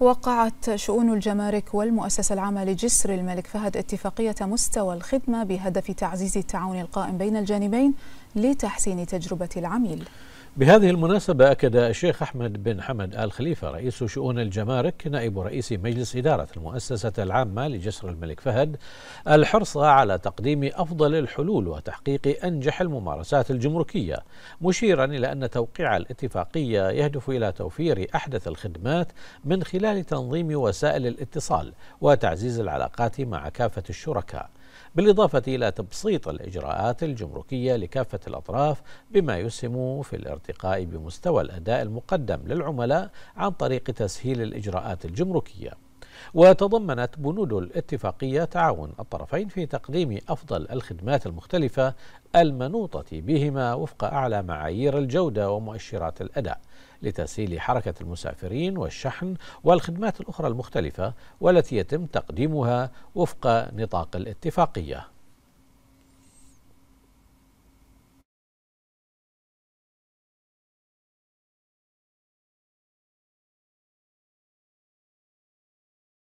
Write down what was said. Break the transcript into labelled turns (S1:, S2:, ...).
S1: وقعت شؤون الجمارك والمؤسسة العامة لجسر الملك فهد اتفاقية مستوى الخدمة بهدف تعزيز التعاون القائم بين الجانبين لتحسين تجربة العميل
S2: بهذه المناسبة أكد الشيخ أحمد بن حمد آل خليفة رئيس شؤون الجمارك نائب رئيس مجلس إدارة المؤسسة العامة لجسر الملك فهد الحرص على تقديم أفضل الحلول وتحقيق أنجح الممارسات الجمركية مشيرا إلى أن توقيع الاتفاقية يهدف إلى توفير أحدث الخدمات من خلال تنظيم وسائل الاتصال وتعزيز العلاقات مع كافة الشركاء بالإضافة إلى تبسيط الإجراءات الجمركية لكافة الأطراف بما يسهم في الارتقاء بمستوى الأداء المقدم للعملاء عن طريق تسهيل الإجراءات الجمركية وتضمنت بنود الاتفاقية تعاون الطرفين في تقديم أفضل الخدمات المختلفة المنوطة بهما وفق أعلى معايير الجودة ومؤشرات الأداء لتسهيل حركة المسافرين والشحن والخدمات الأخرى المختلفة والتي يتم تقديمها وفق نطاق الاتفاقية